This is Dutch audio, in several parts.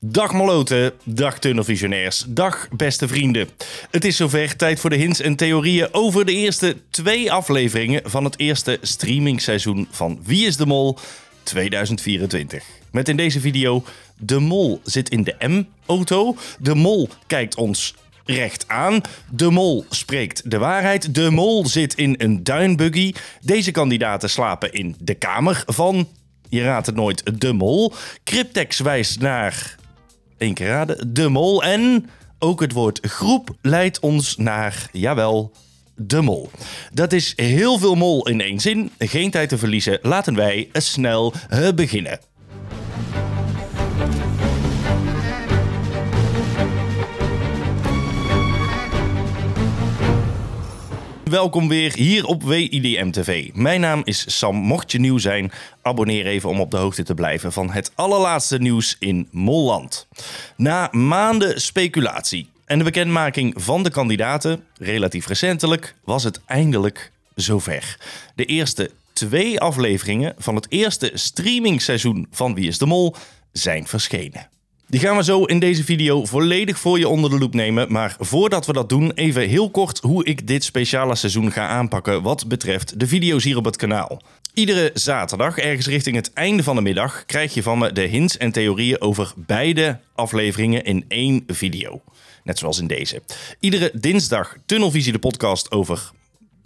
Dag Moloten, dag tunnelvisionairs, dag beste vrienden. Het is zover, tijd voor de hints en theorieën over de eerste twee afleveringen van het eerste streamingseizoen van Wie is de Mol 2024. Met in deze video, de mol zit in de M-auto, de mol kijkt ons recht aan. De mol spreekt de waarheid. De mol zit in een duinbuggy. Deze kandidaten slapen in de kamer van. Je raadt het nooit, de mol. Cryptex wijst naar één keer raden, de mol. En ook het woord groep leidt ons naar, jawel, de mol. Dat is heel veel mol in één zin. Geen tijd te verliezen. Laten wij snel eh, beginnen. Welkom weer hier op WIDM TV. Mijn naam is Sam. Mocht je nieuw zijn, abonneer even om op de hoogte te blijven van het allerlaatste nieuws in Molland. Na maanden speculatie en de bekendmaking van de kandidaten, relatief recentelijk, was het eindelijk zover. De eerste twee afleveringen van het eerste streamingseizoen van Wie is de Mol zijn verschenen. Die gaan we zo in deze video volledig voor je onder de loep nemen. Maar voordat we dat doen, even heel kort hoe ik dit speciale seizoen ga aanpakken wat betreft de video's hier op het kanaal. Iedere zaterdag, ergens richting het einde van de middag, krijg je van me de hints en theorieën over beide afleveringen in één video. Net zoals in deze. Iedere dinsdag Tunnelvisie de podcast over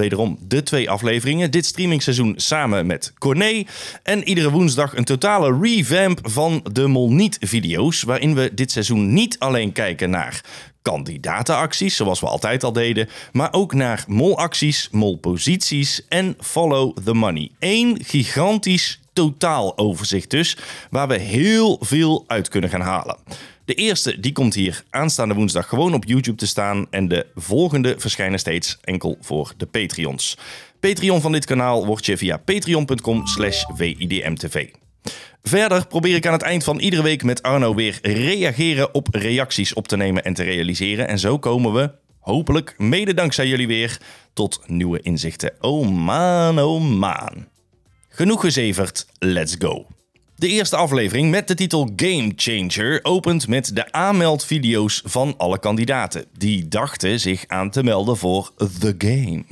wederom de twee afleveringen. Dit streamingseizoen samen met Corné. En iedere woensdag een totale revamp van de Molniet-video's. Waarin we dit seizoen niet alleen kijken naar kandidatenacties, zoals we altijd al deden, maar ook naar molacties, molposities en follow the money. Eén gigantisch totaaloverzicht dus, waar we heel veel uit kunnen gaan halen. De eerste die komt hier aanstaande woensdag gewoon op YouTube te staan. En de volgende verschijnen steeds enkel voor de Patreons. Patreon van dit kanaal wordt je via patreon.com slash vidmtv. Verder probeer ik aan het eind van iedere week met Arno weer reageren op reacties op te nemen en te realiseren. En zo komen we, hopelijk mede dankzij jullie weer, tot nieuwe inzichten. Oh man, oh man. Genoeg gezeverd, let's go. De eerste aflevering met de titel Game Changer opent met de aanmeldvideo's van alle kandidaten. Die dachten zich aan te melden voor The Game.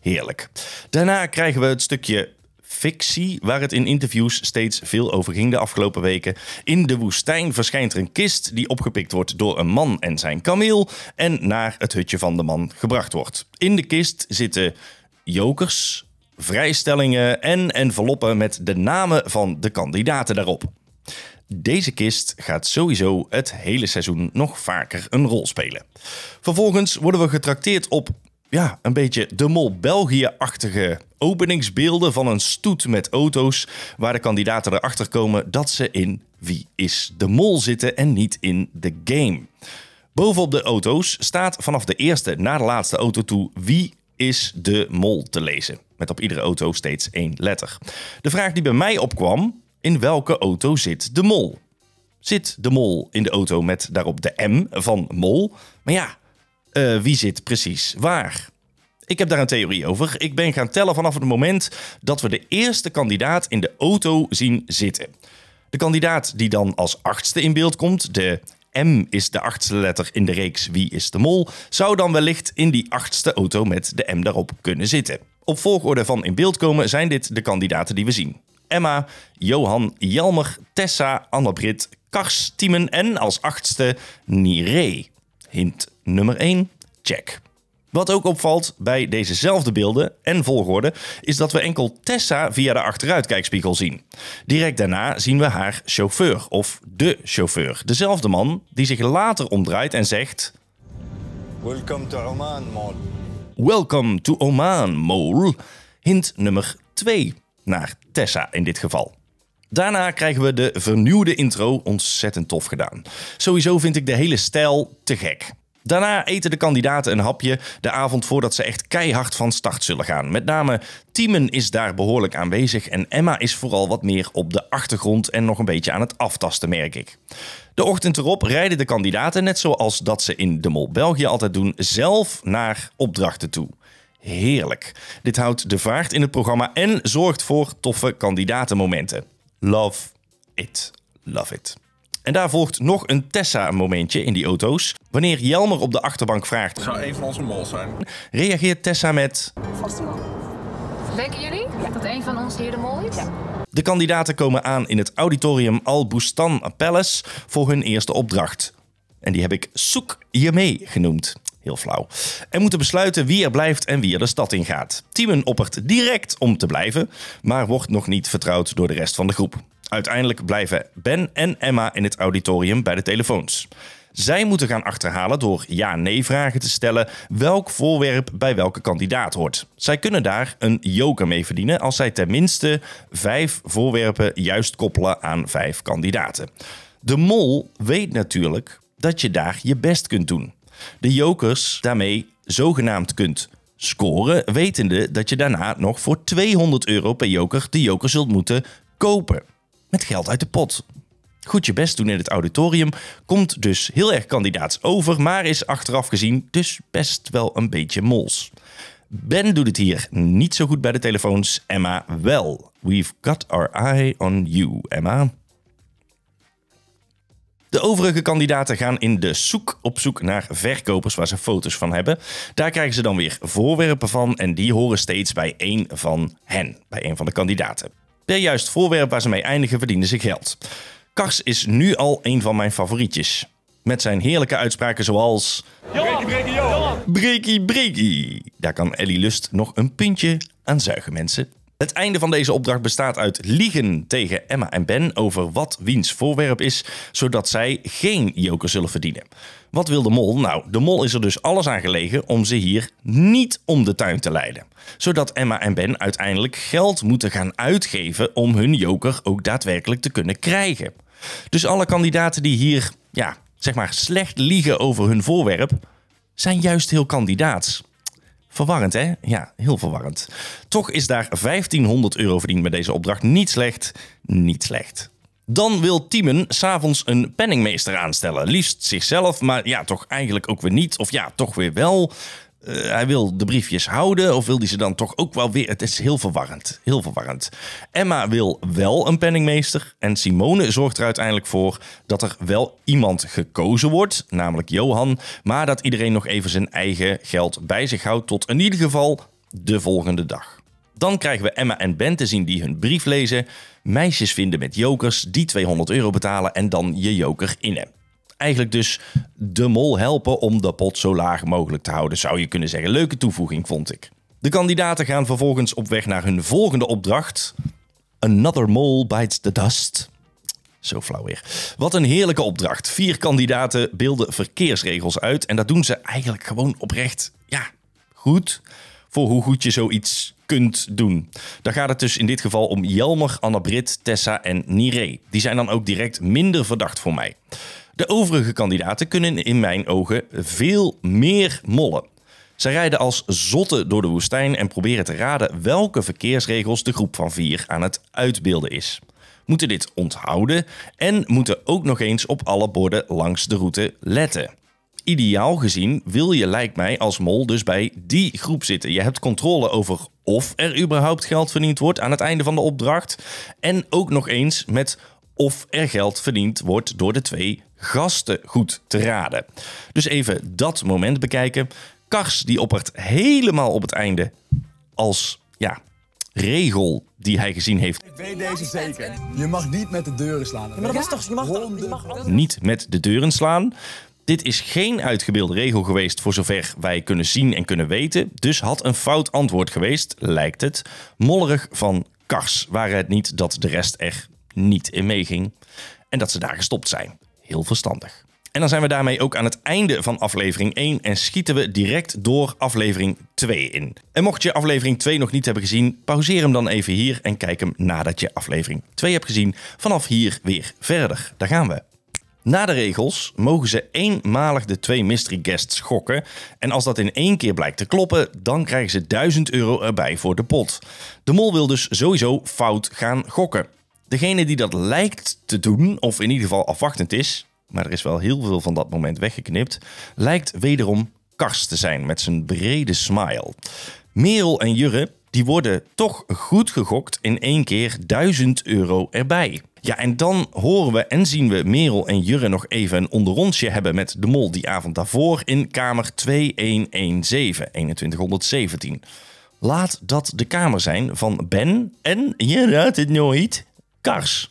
Heerlijk. Daarna krijgen we het stukje fictie, waar het in interviews steeds veel over ging de afgelopen weken. In de woestijn verschijnt er een kist die opgepikt wordt door een man en zijn kameel en naar het hutje van de man gebracht wordt. In de kist zitten jokers, vrijstellingen en enveloppen met de namen van de kandidaten daarop. Deze kist gaat sowieso het hele seizoen nog vaker een rol spelen. Vervolgens worden we getrakteerd op ja, een beetje de Mol België-achtige openingsbeelden van een stoet met auto's. Waar de kandidaten erachter komen dat ze in Wie is de Mol zitten en niet in de game. Bovenop de auto's staat vanaf de eerste naar de laatste auto toe Wie is de Mol te lezen met op iedere auto steeds één letter. De vraag die bij mij opkwam, in welke auto zit de mol? Zit de mol in de auto met daarop de M van mol? Maar ja, eh, wie zit precies waar? Ik heb daar een theorie over. Ik ben gaan tellen vanaf het moment dat we de eerste kandidaat in de auto zien zitten. De kandidaat die dan als achtste in beeld komt, de M is de achtste letter in de reeks Wie is de Mol, zou dan wellicht in die achtste auto met de M daarop kunnen zitten. Op volgorde van in beeld komen zijn dit de kandidaten die we zien. Emma, Johan, Jelmer, Tessa, Anna brit Kars, Tiemen en als achtste Nire. Hint nummer 1, check. Wat ook opvalt bij dezezelfde beelden en volgorde is dat we enkel Tessa via de achteruitkijkspiegel zien. Direct daarna zien we haar chauffeur of de chauffeur, dezelfde man die zich later omdraait en zegt: Welcome to Oman, Mall. Welcome to Oman, Mol. Hint nummer 2 naar Tessa in dit geval. Daarna krijgen we de vernieuwde intro, ontzettend tof gedaan. Sowieso vind ik de hele stijl te gek. Daarna eten de kandidaten een hapje de avond voordat ze echt keihard van start zullen gaan. Met name Timen is daar behoorlijk aanwezig en Emma is vooral wat meer op de achtergrond en nog een beetje aan het aftasten, merk ik. De ochtend erop rijden de kandidaten, net zoals dat ze in de Mol België altijd doen, zelf naar opdrachten toe. Heerlijk. Dit houdt de vaart in het programma en zorgt voor toffe kandidatenmomenten. Love it. Love it. En daar volgt nog een Tessa-momentje in die auto's. Wanneer Jelmer op de achterbank vraagt... Zou een van onze mol zijn? Reageert Tessa met... Vast mol. Denken jullie dat een van ons hier de mol is? Ja. De kandidaten komen aan in het auditorium Al Bustan Palace voor hun eerste opdracht. En die heb ik Soek je mee genoemd. Heel flauw. En moeten besluiten wie er blijft en wie er de stad in gaat. Timen oppert direct om te blijven, maar wordt nog niet vertrouwd door de rest van de groep. Uiteindelijk blijven Ben en Emma in het auditorium bij de telefoons. Zij moeten gaan achterhalen door ja-nee vragen te stellen welk voorwerp bij welke kandidaat hoort. Zij kunnen daar een joker mee verdienen als zij tenminste vijf voorwerpen juist koppelen aan vijf kandidaten. De mol weet natuurlijk dat je daar je best kunt doen. De jokers daarmee zogenaamd kunt scoren, wetende dat je daarna nog voor 200 euro per joker de joker zult moeten kopen. Met geld uit de pot. Goed je best doen in het auditorium komt dus heel erg kandidaats over, maar is achteraf gezien dus best wel een beetje mols. Ben doet het hier niet zo goed bij de telefoons, Emma wel. We've got our eye on you, Emma. De overige kandidaten gaan in de zoek op zoek naar verkopers waar ze foto's van hebben. Daar krijgen ze dan weer voorwerpen van en die horen steeds bij een van hen, bij een van de kandidaten. Per juist voorwerp waar ze mee eindigen verdienen ze geld. Kars is nu al een van mijn favorietjes. Met zijn heerlijke uitspraken zoals... Breekie, breekie, Daar kan Ellie Lust nog een puntje aan zuigen, mensen. Het einde van deze opdracht bestaat uit liegen tegen Emma en Ben over wat wiens voorwerp is, zodat zij geen joker zullen verdienen. Wat wil de mol? Nou, de mol is er dus alles aan gelegen om ze hier niet om de tuin te leiden. Zodat Emma en Ben uiteindelijk geld moeten gaan uitgeven om hun joker ook daadwerkelijk te kunnen krijgen. Dus alle kandidaten die hier, ja, zeg maar, slecht liegen over hun voorwerp, zijn juist heel kandidaats. Verwarrend, hè? Ja, heel verwarrend. Toch is daar 1500 euro verdiend met deze opdracht. Niet slecht, niet slecht. Dan wil Timen s'avonds een penningmeester aanstellen. Liefst zichzelf, maar ja, toch eigenlijk ook weer niet. Of ja, toch weer wel. Eh, hij wil de briefjes houden of wil hij ze dan toch ook wel weer? Het is heel verwarrend, heel verwarrend. Emma wil wel een penningmeester en Simone zorgt er uiteindelijk voor dat er wel iemand gekozen wordt, namelijk Johan, maar dat iedereen nog even zijn eigen geld bij zich houdt tot in ieder geval de volgende dag. Dan krijgen we Emma en Ben te zien die hun brief lezen, meisjes vinden met jokers die 200 euro betalen en dan je joker innen eigenlijk dus de mol helpen om de pot zo laag mogelijk te houden, zou je kunnen zeggen. Leuke toevoeging vond ik. De kandidaten gaan vervolgens op weg naar hun volgende opdracht. Another mole bites the dust. Zo flauw weer. Wat een heerlijke opdracht. Vier kandidaten beelden verkeersregels uit. En dat doen ze eigenlijk gewoon oprecht, ja, goed. Voor hoe goed je zoiets kunt doen. Dan gaat het dus in dit geval om Jelmer, Anna-Brit, Tessa en Nire. Die zijn dan ook direct minder verdacht voor mij. De overige kandidaten kunnen in mijn ogen veel meer mollen. Ze rijden als zotten door de woestijn en proberen te raden welke verkeersregels de groep van vier aan het uitbeelden is. Moeten dit onthouden en moeten ook nog eens op alle borden langs de route letten. Ideaal gezien wil je, lijkt mij, als mol dus bij die groep zitten. Je hebt controle over of er überhaupt geld verdiend wordt aan het einde van de opdracht en ook nog eens met of er geld verdiend wordt door de twee gasten goed te raden. Dus even dat moment bekijken. Kars die oppert helemaal op het einde als ja, regel die hij gezien heeft. Ik weet deze zeker. Je mag niet met de deuren slaan. maar dat is toch, je mag, niet met de deuren slaan. Dit is geen uitgebeelde regel geweest voor zover wij kunnen zien en kunnen weten. Dus had een fout antwoord geweest, lijkt het. Mollerig van Kars, waren het niet dat de rest er niet in meeging. En dat ze daar gestopt zijn. Heel verstandig. En dan zijn we daarmee ook aan het einde van aflevering 1 en schieten we direct door aflevering 2 in. En mocht je aflevering 2 nog niet hebben gezien, pauzeer hem dan even hier en kijk hem nadat je aflevering 2 hebt gezien. Vanaf hier weer verder. Daar gaan we. Na de regels mogen ze eenmalig de twee mystery guests gokken. En als dat in één keer blijkt te kloppen, dan krijgen ze 1000 euro erbij voor de pot. De mol wil dus sowieso fout gaan gokken. Degene die dat lijkt te doen, of in ieder geval afwachtend is, maar er is wel heel veel van dat moment weggeknipt, lijkt wederom Karst te zijn met zijn brede smile. Merel en Jurre, die worden toch goed gegokt in één keer 1000 euro erbij. Ja, en dan horen we en zien we Merel en Jurre nog even een onderrondje hebben met de mol die avond daarvoor in kamer 2117, 2117. Laat dat de kamer zijn van Ben en je raadt het nooit. Kars.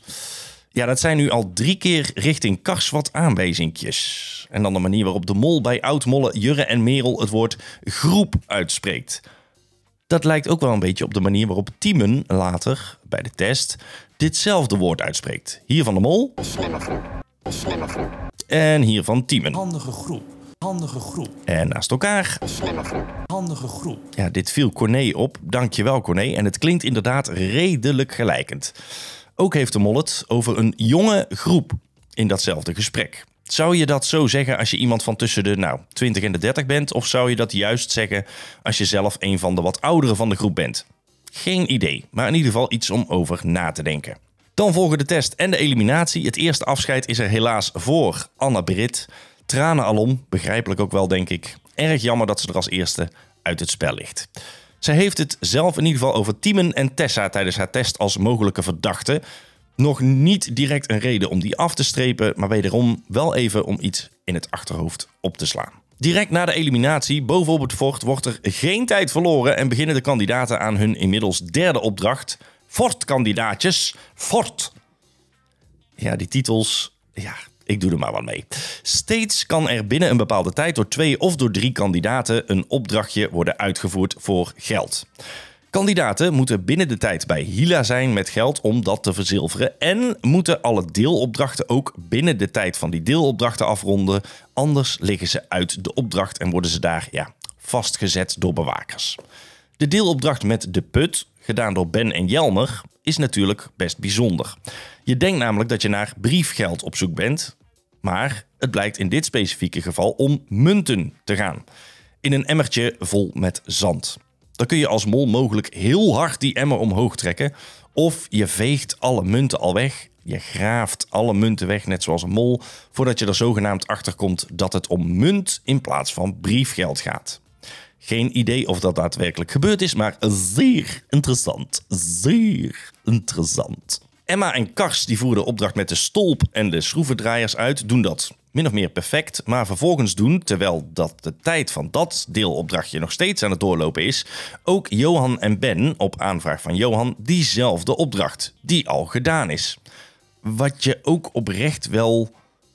Ja, dat zijn nu al drie keer richting Kars wat aanwijzingjes. En dan de manier waarop de mol bij Oudmolle, Jurre en Merel het woord groep uitspreekt. Dat lijkt ook wel een beetje op de manier waarop Timen later, bij de test, ditzelfde woord uitspreekt. Hier van de mol. groep. groep. En hier van Timen. Handige groep. Handige groep. En naast elkaar. groep. Handige groep. Ja, dit viel Corné op. Dankjewel Corné. En het klinkt inderdaad redelijk gelijkend. Ook heeft de Mollet over een jonge groep in datzelfde gesprek. Zou je dat zo zeggen als je iemand van tussen de nou, 20 en de 30 bent? Of zou je dat juist zeggen als je zelf een van de wat ouderen van de groep bent? Geen idee, maar in ieder geval iets om over na te denken. Dan volgen de test en de eliminatie. Het eerste afscheid is er helaas voor Anna Brit. Tranen alom, begrijpelijk ook wel denk ik. Erg jammer dat ze er als eerste uit het spel ligt. Ze heeft het zelf in ieder geval over Timen en Tessa tijdens haar test als mogelijke verdachte. Nog niet direct een reden om die af te strepen, maar wederom wel even om iets in het achterhoofd op te slaan. Direct na de eliminatie, bovenop het fort, wordt er geen tijd verloren en beginnen de kandidaten aan hun inmiddels derde opdracht. kandidaatjes, fort. Ja, die titels, ja, ik doe er maar wat mee. Steeds kan er binnen een bepaalde tijd door twee of door drie kandidaten een opdrachtje worden uitgevoerd voor geld. Kandidaten moeten binnen de tijd bij Hila zijn met geld om dat te verzilveren. En moeten alle deelopdrachten ook binnen de tijd van die deelopdrachten afronden. Anders liggen ze uit de opdracht en worden ze daar ja, vastgezet door bewakers. De deelopdracht met de put, gedaan door Ben en Jelmer, is natuurlijk best bijzonder. Je denkt namelijk dat je naar briefgeld op zoek bent, maar het blijkt in dit specifieke geval om munten te gaan. In een emmertje vol met zand. Dan kun je als mol mogelijk heel hard die emmer omhoog trekken. Of je veegt alle munten al weg. Je graaft alle munten weg, net zoals een mol, voordat je er zogenaamd achter komt dat het om munt in plaats van briefgeld gaat. Geen idee of dat daadwerkelijk gebeurd is, maar zeer interessant. Zeer interessant. Emma en Kars die voeren de opdracht met de stolp en de schroevendraaiers uit, doen dat min of meer perfect. Maar vervolgens doen, terwijl dat de tijd van dat deelopdrachtje nog steeds aan het doorlopen is, ook Johan en Ben op aanvraag van Johan diezelfde opdracht, die al gedaan is. Wat je ook oprecht wel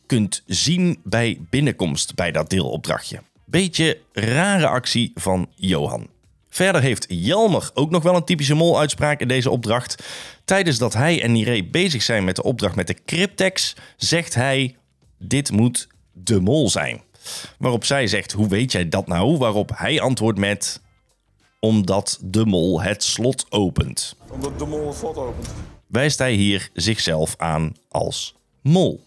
kunt zien bij binnenkomst bij dat deelopdrachtje. Beetje rare actie van Johan. Verder heeft Jelmer ook nog wel een typische mol-uitspraak in deze opdracht. Tijdens dat hij en Niree bezig zijn met de opdracht met de cryptex, zegt hij: Dit moet de mol zijn. Waarop zij zegt: Hoe weet jij dat nou? Waarop hij antwoordt met: Omdat de mol het slot opent. Omdat de mol het slot opent. Wijst hij hier zichzelf aan als mol.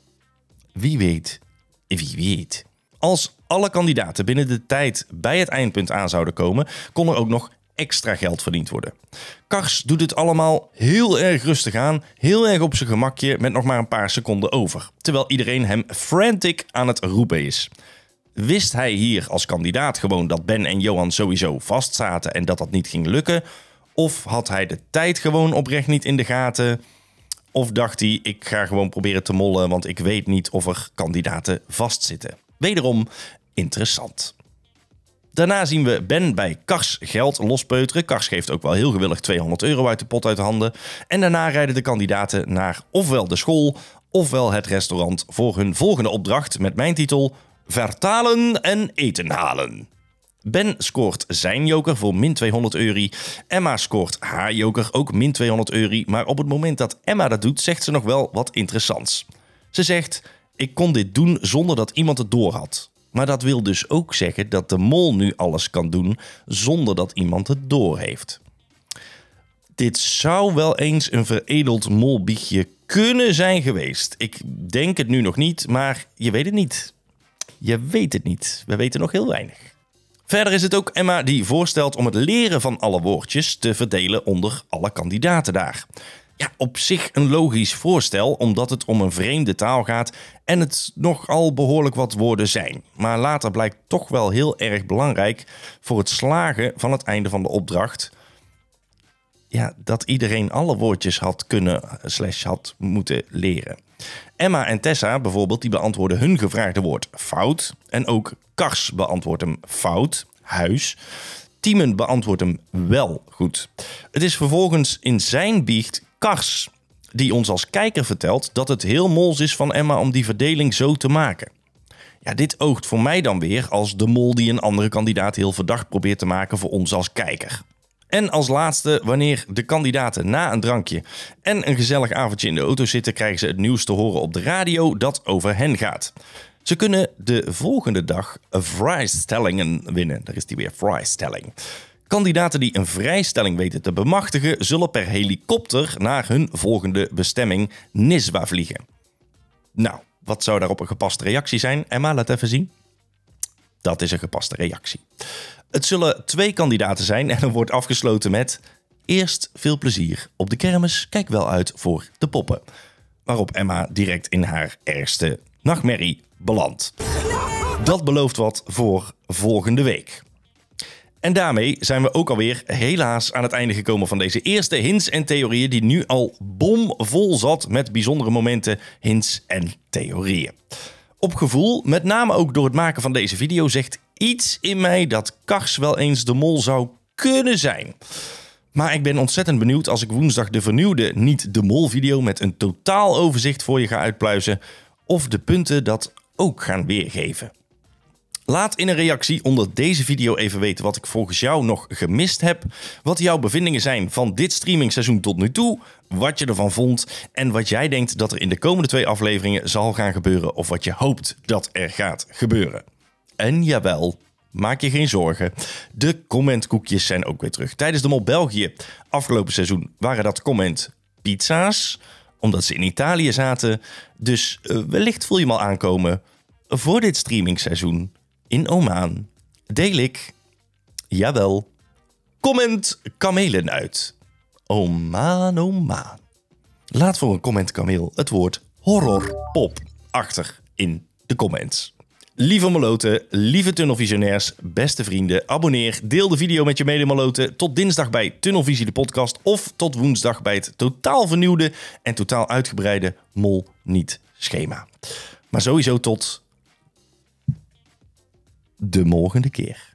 Wie weet, wie weet. Als alle kandidaten binnen de tijd bij het eindpunt aan zouden komen, kon er ook nog extra geld verdiend worden. Kars doet het allemaal heel erg rustig aan, heel erg op zijn gemakje met nog maar een paar seconden over, terwijl iedereen hem frantic aan het roepen is. Wist hij hier als kandidaat gewoon dat Ben en Johan sowieso vastzaten en dat dat niet ging lukken? Of had hij de tijd gewoon oprecht niet in de gaten? Of dacht hij, ik ga gewoon proberen te mollen, want ik weet niet of er kandidaten vastzitten. Wederom interessant. Daarna zien we Ben bij Kars geld lospeuteren. Kars geeft ook wel heel gewillig 200 euro uit de pot uit handen. En daarna rijden de kandidaten naar ofwel de school ofwel het restaurant voor hun volgende opdracht met mijn titel Vertalen en eten halen. Ben scoort zijn joker voor min 200 euro. Emma scoort haar joker ook min 200 euro. Maar op het moment dat Emma dat doet, zegt ze nog wel wat interessants. Ze zegt: ik kon dit doen zonder dat iemand het doorhad, Maar dat wil dus ook zeggen dat de mol nu alles kan doen zonder dat iemand het doorheeft. Dit zou wel eens een veredeld molbiechtje kunnen zijn geweest. Ik denk het nu nog niet, maar je weet het niet. Je weet het niet. We weten nog heel weinig. Verder is het ook Emma die voorstelt om het leren van alle woordjes te verdelen onder alle kandidaten daar ja, op zich een logisch voorstel, omdat het om een vreemde taal gaat en het nogal behoorlijk wat woorden zijn. Maar later blijkt toch wel heel erg belangrijk voor het slagen van het einde van de opdracht. Ja, dat iedereen alle woordjes had kunnen slash had moeten leren. Emma en Tessa bijvoorbeeld, die beantwoorden hun gevraagde woord fout. En ook Kars beantwoordt hem fout, huis. Timen beantwoordt hem wel goed. Het is vervolgens in zijn biecht Kars, die ons als kijker vertelt dat het heel mols is van Emma om die verdeling zo te maken. Ja, dit oogt voor mij dan weer als de mol die een andere kandidaat heel verdacht probeert te maken voor ons als kijker. En als laatste, wanneer de kandidaten na een drankje en een gezellig avondje in de auto zitten, krijgen ze het nieuws te horen op de radio dat over hen gaat. Ze kunnen de volgende dag vrijstellingen winnen. Daar is die weer vrijstelling. Kandidaten die een vrijstelling weten te bemachtigen, zullen per helikopter naar hun volgende bestemming Niswa vliegen. Nou, wat zou daarop een gepaste reactie zijn? Emma, laat even zien. Dat is een gepaste reactie. Het zullen twee kandidaten zijn en er wordt afgesloten met: Eerst veel plezier op de kermis, kijk wel uit voor de poppen. Waarop Emma direct in haar ergste nachtmerrie belandt. Dat belooft wat voor volgende week. En daarmee zijn we ook alweer helaas aan het einde gekomen van deze eerste hints en theorieën, die nu al bomvol zat met bijzondere momenten, hints en theorieën. Op gevoel, met name ook door het maken van deze video, zegt iets in mij dat Kars wel eens de mol zou kunnen zijn. Maar ik ben ontzettend benieuwd als ik woensdag de vernieuwde Niet de Mol video met een totaal overzicht voor je ga uitpluizen. Of de punten dat ook gaan weergeven. Laat in een reactie onder deze video even weten wat ik volgens jou nog gemist heb, wat jouw bevindingen zijn van dit streamingseizoen tot nu toe, wat je ervan vond en wat jij denkt dat er in de komende twee afleveringen zal gaan gebeuren of wat je hoopt dat er gaat gebeuren. En jawel, maak je geen zorgen. De commentkoekjes zijn ook weer terug. Tijdens de Mol België afgelopen seizoen waren dat comment pizza's, omdat ze in Italië zaten. Dus eh, wellicht voel je hem al aankomen voor dit streamingseizoen in Oman deel ik, jawel, comment kamelen uit. Oman, Oman. Laat voor een comment kameel het woord horrorpop achter in de comments. Lieve Moloten, lieve tunnelvisionairs, beste vrienden, abonneer, deel de video met je medemaloten. Tot dinsdag bij Tunnelvisie de podcast of tot woensdag bij het totaal vernieuwde en totaal uitgebreide Mol Niet schema. Maar sowieso tot de volgende keer.